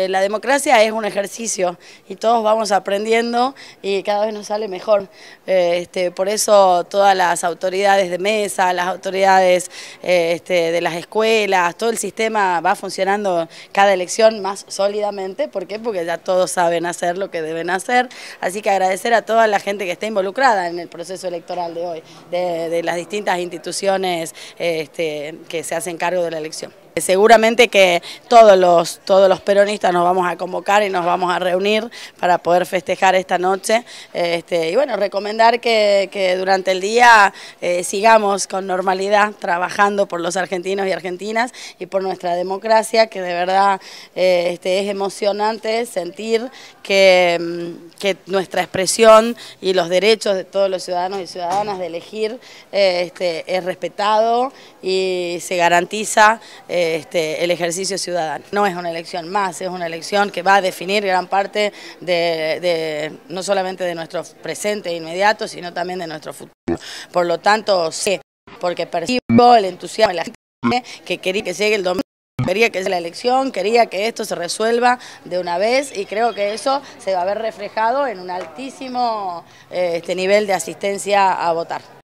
Eh, la democracia es un ejercicio y todos vamos aprendiendo y cada vez nos sale mejor. Eh, este, por eso todas las autoridades de mesa, las autoridades eh, este, de las escuelas, todo el sistema va funcionando cada elección más sólidamente. ¿Por qué? Porque ya todos saben hacer lo que deben hacer. Así que agradecer a toda la gente que está involucrada en el proceso electoral de hoy, de, las distintas instituciones este, que se hacen cargo de la elección. Seguramente que todos los, todos los peronistas nos vamos a convocar y nos vamos a reunir para poder festejar esta noche. Este, y bueno, recomendar que, durante el día eh, sigamos con normalidad trabajando por los argentinos y argentinas y por nuestra democracia, que de verdad eh, este, es emocionante sentir mm, que, nuestra expresión y los derechos de todos los ciudadanos y ciudadanas de elegir eh, este, es respetado y se garantiza. Este, el ejercicio ciudadano. No es una elección más, es una elección que va a definir gran parte de, no solamente de nuestro presente e inmediato, sino también de nuestro futuro. Por lo tanto, sé, porque percibo el entusiasmo de la gente que quería que llegue el domingo quería que llegue la elección, quería que esto se resuelva de una vez y creo que eso se va a ver reflejado en un altísimo este, nivel de asistencia a votar.